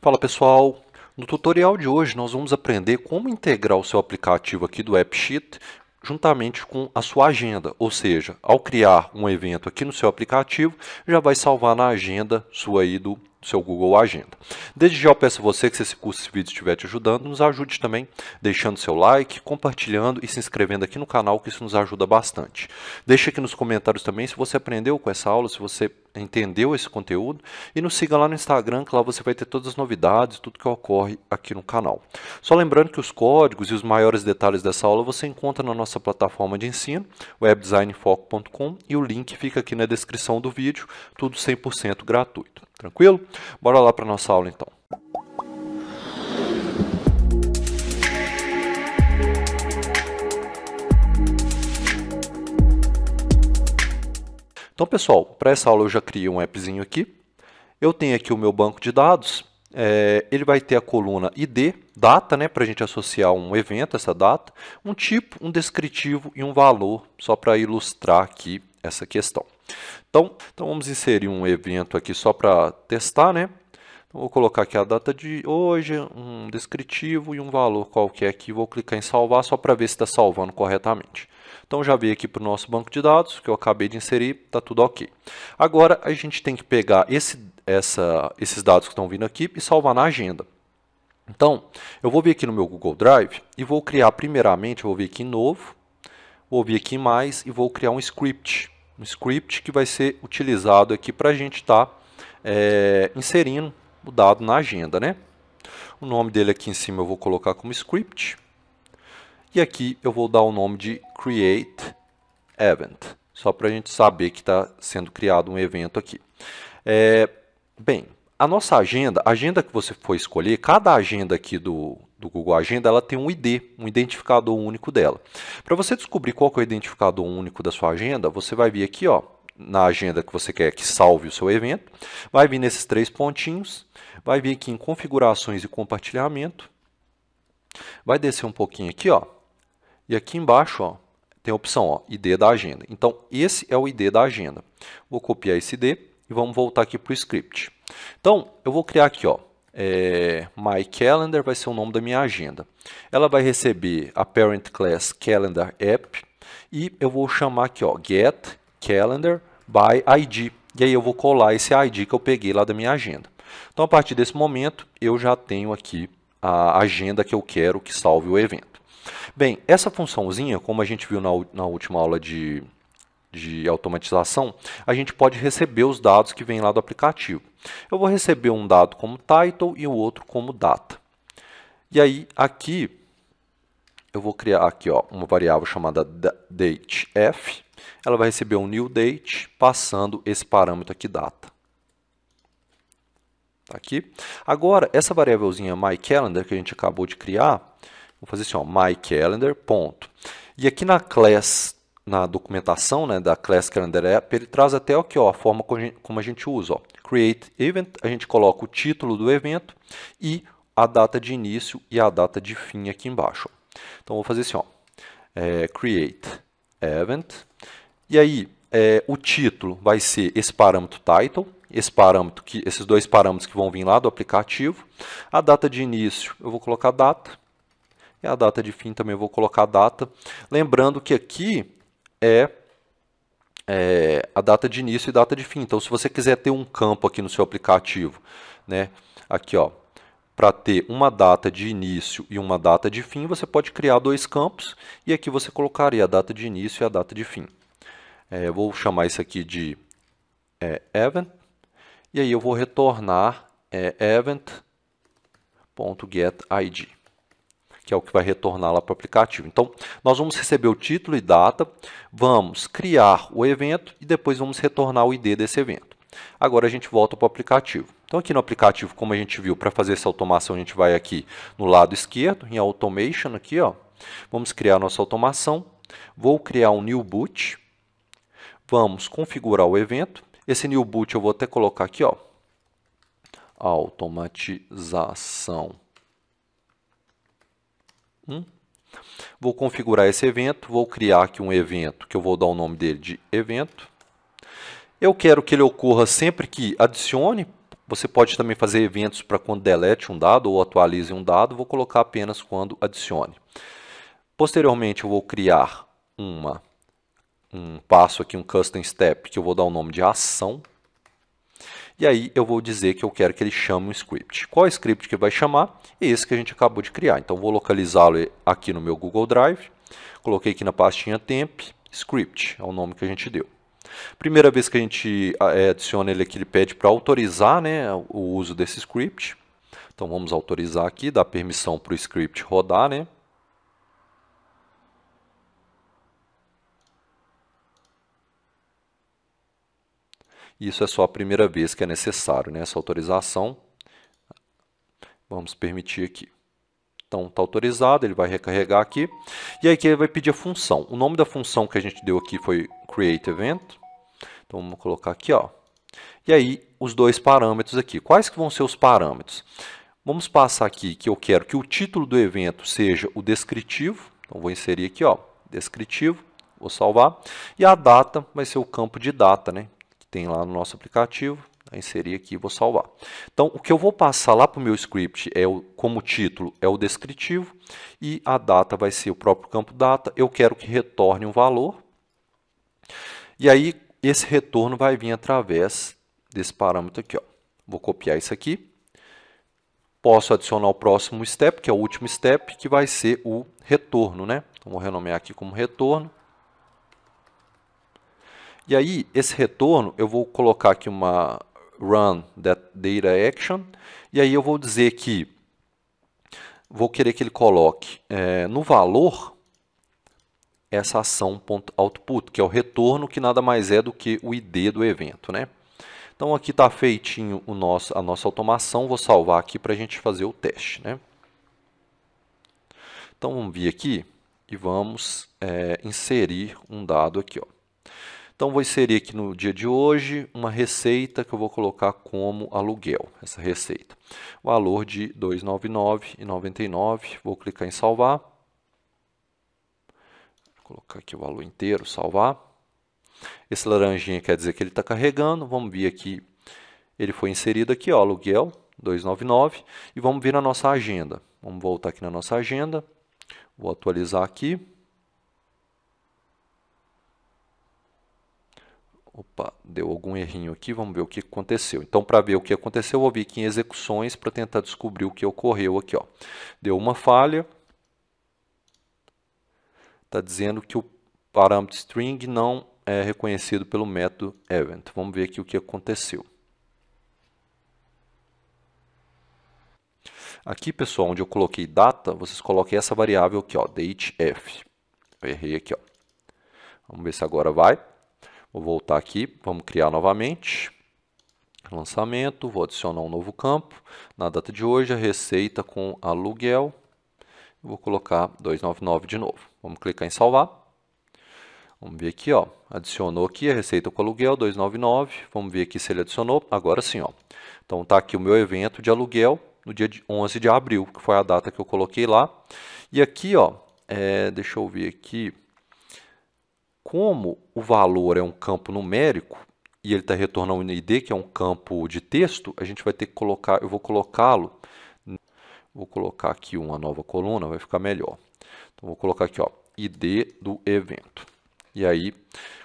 Fala pessoal, no tutorial de hoje nós vamos aprender como integrar o seu aplicativo aqui do AppSheet juntamente com a sua agenda, ou seja, ao criar um evento aqui no seu aplicativo, já vai salvar na agenda sua aí do seu Google Agenda. Desde já eu peço a você que se esse curso, esse vídeo estiver te ajudando, nos ajude também deixando seu like, compartilhando e se inscrevendo aqui no canal, que isso nos ajuda bastante. Deixe aqui nos comentários também se você aprendeu com essa aula, se você entendeu esse conteúdo e nos siga lá no Instagram, que lá você vai ter todas as novidades, tudo que ocorre aqui no canal. Só lembrando que os códigos e os maiores detalhes dessa aula você encontra na nossa plataforma de ensino, webdesignfoco.com e o link fica aqui na descrição do vídeo, tudo 100% gratuito. Tranquilo? Bora lá para nossa aula então. Então, pessoal, para essa aula eu já criei um appzinho aqui. Eu tenho aqui o meu banco de dados. É, ele vai ter a coluna ID, data, né, para a gente associar um evento, essa data, um tipo, um descritivo e um valor, só para ilustrar aqui essa questão. Então, então vamos inserir um evento aqui só para testar, né? Então, vou colocar aqui a data de hoje, um descritivo e um valor qualquer aqui. Vou clicar em salvar só para ver se está salvando corretamente. Então já veio aqui para o nosso banco de dados que eu acabei de inserir, está tudo ok. Agora a gente tem que pegar esse, essa, esses dados que estão vindo aqui e salvar na agenda. Então, eu vou vir aqui no meu Google Drive e vou criar primeiramente, eu vou vir aqui em novo, vou vir aqui em mais e vou criar um script um script que vai ser utilizado aqui para a gente estar tá, é, inserindo o dado na agenda. Né? O nome dele aqui em cima eu vou colocar como script. E aqui eu vou dar o nome de create event, só para a gente saber que está sendo criado um evento aqui. É, bem, a nossa agenda, a agenda que você for escolher, cada agenda aqui do, do Google Agenda, ela tem um ID, um identificador único dela. Para você descobrir qual é o identificador único da sua agenda, você vai vir aqui, ó, na agenda que você quer que salve o seu evento, vai vir nesses três pontinhos, vai vir aqui em configurações e compartilhamento, vai descer um pouquinho aqui, ó, e aqui embaixo, ó, tem a opção ó, ID da agenda. Então, esse é o ID da agenda. Vou copiar esse ID e vamos voltar aqui para o script. Então, eu vou criar aqui, ó, é, My Calendar vai ser o nome da minha agenda. Ela vai receber a Parent Class Calendar App e eu vou chamar aqui, ó, Get Calendar by ID. E aí eu vou colar esse ID que eu peguei lá da minha agenda. Então, a partir desse momento, eu já tenho aqui a agenda que eu quero que salve o evento. Bem, essa funçãozinha, como a gente viu na, na última aula de de automatização, a gente pode receber os dados que vêm lá do aplicativo. Eu vou receber um dado como title e o outro como data. E aí, aqui, eu vou criar aqui ó, uma variável chamada dateF. Ela vai receber um new date passando esse parâmetro aqui, data. Tá aqui. Agora, essa variávelzinha myCalendar que a gente acabou de criar, vou fazer assim, ó, myCalendar. E aqui na class na documentação né, da Classic Calendar App, ele traz até aqui ó, a forma como a gente usa. Ó. Create Event, a gente coloca o título do evento e a data de início e a data de fim aqui embaixo. Então, vou fazer assim, ó, é, Create Event, e aí é, o título vai ser esse parâmetro title, esse parâmetro que, esses dois parâmetros que vão vir lá do aplicativo. A data de início eu vou colocar data, e a data de fim também eu vou colocar data. Lembrando que aqui é, é, a data de início e data de fim. Então, se você quiser ter um campo aqui no seu aplicativo, né, aqui ó, para ter uma data de início e uma data de fim, você pode criar dois campos e aqui você colocaria a data de início e a data de fim. É, eu vou chamar isso aqui de é, event e aí eu vou retornar é, event.getID que é o que vai retornar lá para o aplicativo. Então, nós vamos receber o título e data, vamos criar o evento e depois vamos retornar o ID desse evento. Agora a gente volta para o aplicativo. Então aqui no aplicativo, como a gente viu, para fazer essa automação a gente vai aqui no lado esquerdo, em Automation aqui, ó. vamos criar nossa automação, vou criar um New Boot, vamos configurar o evento, esse New Boot eu vou até colocar aqui, ó, automatização 1. Hum? Vou configurar esse evento, vou criar aqui um evento que eu vou dar o nome dele de evento. Eu quero que ele ocorra sempre que adicione, você pode também fazer eventos para quando delete um dado ou atualize um dado, vou colocar apenas quando adicione. Posteriormente eu vou criar uma, um passo aqui, um custom step, que eu vou dar o nome de ação, e aí eu vou dizer que eu quero que ele chame um script. Qual é script que vai chamar? Esse que a gente acabou de criar. Então vou localizá-lo aqui no meu Google Drive. Coloquei aqui na pastinha temp, script é o nome que a gente deu. Primeira vez que a gente ah, é, adiciona ele aqui, ele pede para autorizar né, o uso desse script. Então vamos autorizar aqui, dar permissão para o script rodar, né? Isso é só a primeira vez que é necessário, né? Essa autorização. Vamos permitir aqui. Então, está autorizado, ele vai recarregar aqui. E aí que ele vai pedir a função. O nome da função que a gente deu aqui foi create Então, vamos colocar aqui, ó. E aí, os dois parâmetros aqui. Quais que vão ser os parâmetros? Vamos passar aqui que eu quero que o título do evento seja o descritivo. Então, vou inserir aqui, ó, descritivo. Vou salvar. E a data vai ser o campo de data, né? tem lá no nosso aplicativo. Inserir aqui e vou salvar. Então, o que eu vou passar lá para o meu script é o, como título é o descritivo e a data vai ser o próprio campo data. Eu quero que retorne um valor. E aí, esse retorno vai vir através desse parâmetro aqui. Ó. Vou copiar isso aqui posso adicionar o próximo step, que é o último step, que vai ser o retorno, né? Então, vou renomear aqui como retorno. E aí, esse retorno, eu vou colocar aqui uma run that data action, e aí eu vou dizer que, vou querer que ele coloque é, no valor essa ação.output, que é o retorno, que nada mais é do que o ID do evento. Né? Então, aqui está feitinho o nosso, a nossa automação, vou salvar aqui para a gente fazer o teste. Né? Então, vamos vir aqui e vamos é, inserir um dado aqui. Ó. Então, vou inserir aqui no dia de hoje uma receita que eu vou colocar como aluguel, essa receita. Valor de R$ 299,99. Vou clicar em salvar. Vou colocar aqui o valor inteiro, salvar. Esse laranjinha quer dizer que ele está carregando. Vamos ver aqui, ele foi inserido aqui, ó, aluguel 299. E vamos vir na nossa agenda. Vamos voltar aqui na nossa agenda. Vou atualizar aqui. Opa, deu algum errinho aqui, vamos ver o que aconteceu. Então, para ver o que aconteceu, eu vou vir aqui em execuções para tentar descobrir o que ocorreu aqui. Ó. Deu uma falha. Está dizendo que o parâmetro string não é reconhecido pelo método event. Vamos ver aqui o que aconteceu. Aqui, pessoal, onde eu coloquei data, vocês coloquem essa variável aqui, ó, f. Eu errei aqui, ó. Vamos ver se agora vai. Vou voltar aqui, vamos criar novamente. Lançamento, vou adicionar um novo campo. Na data de hoje, a receita com aluguel. Vou colocar 299 de novo. Vamos clicar em salvar. Vamos ver aqui, ó. Adicionou aqui a receita com aluguel, 299. Vamos ver aqui se ele adicionou. Agora sim, ó. Então, está aqui o meu evento de aluguel no dia 11 de abril, que foi a data que eu coloquei lá. E aqui, ó, é, deixa eu ver aqui como o valor é um campo numérico e ele está retornando um ID, que é um campo de texto, a gente vai ter que colocar, eu vou colocá-lo, vou colocar aqui uma nova coluna, vai ficar melhor. Então, vou colocar aqui, ó, ID do evento. E aí,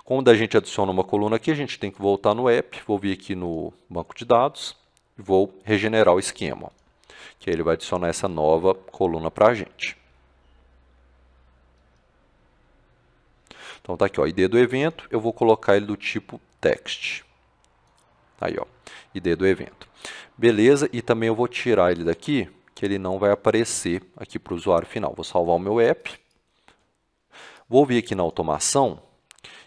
quando a gente adiciona uma coluna aqui, a gente tem que voltar no app, vou vir aqui no banco de dados e vou regenerar o esquema, que aí ele vai adicionar essa nova coluna para a gente. Então tá aqui, ó, ID do evento, eu vou colocar ele do tipo text. Tá aí, ó, ID do evento. Beleza, e também eu vou tirar ele daqui, que ele não vai aparecer aqui para o usuário final. Vou salvar o meu app. Vou vir aqui na automação,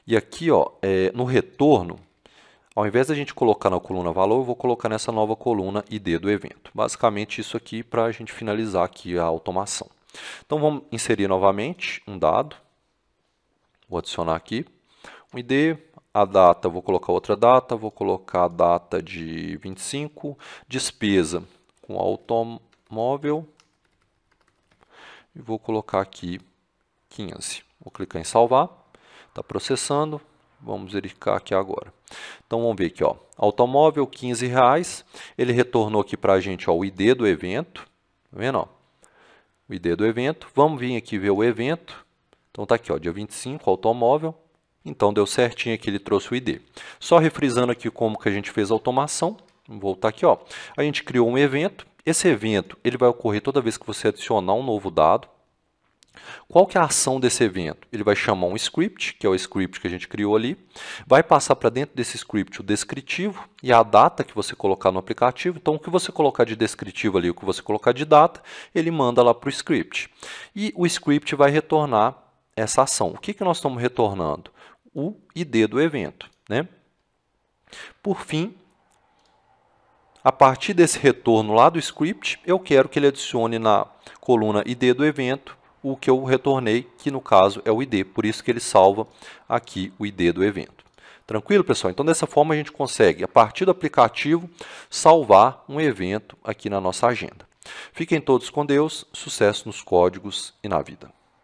e aqui, ó, é, no retorno, ao invés de a gente colocar na coluna valor, eu vou colocar nessa nova coluna ID do evento. Basicamente isso aqui para a gente finalizar aqui a automação. Então vamos inserir novamente um dado. Vou adicionar aqui um ID, a data, vou colocar outra data, vou colocar a data de 25, despesa com automóvel, e vou colocar aqui 15. Vou clicar em salvar, está processando, vamos verificar aqui agora. Então vamos ver aqui, ó, automóvel 15 reais, ele retornou aqui para a gente ó, o ID do evento, tá vendo? Ó, o ID do evento, vamos vir aqui ver o evento, então está aqui, ó, dia 25, automóvel. Então deu certinho aqui, ele trouxe o ID. Só refrisando aqui como que a gente fez a automação. Vou voltar aqui, ó. A gente criou um evento. Esse evento ele vai ocorrer toda vez que você adicionar um novo dado. Qual que é a ação desse evento? Ele vai chamar um script, que é o script que a gente criou ali, vai passar para dentro desse script o descritivo e a data que você colocar no aplicativo. Então, o que você colocar de descritivo ali, o que você colocar de data, ele manda lá para o script. E o script vai retornar essa ação. O que, que nós estamos retornando? O ID do evento. Né? Por fim, a partir desse retorno lá do script, eu quero que ele adicione na coluna ID do evento o que eu retornei, que no caso é o ID, por isso que ele salva aqui o ID do evento. Tranquilo, pessoal? Então, dessa forma, a gente consegue, a partir do aplicativo, salvar um evento aqui na nossa agenda. Fiquem todos com Deus, sucesso nos códigos e na vida.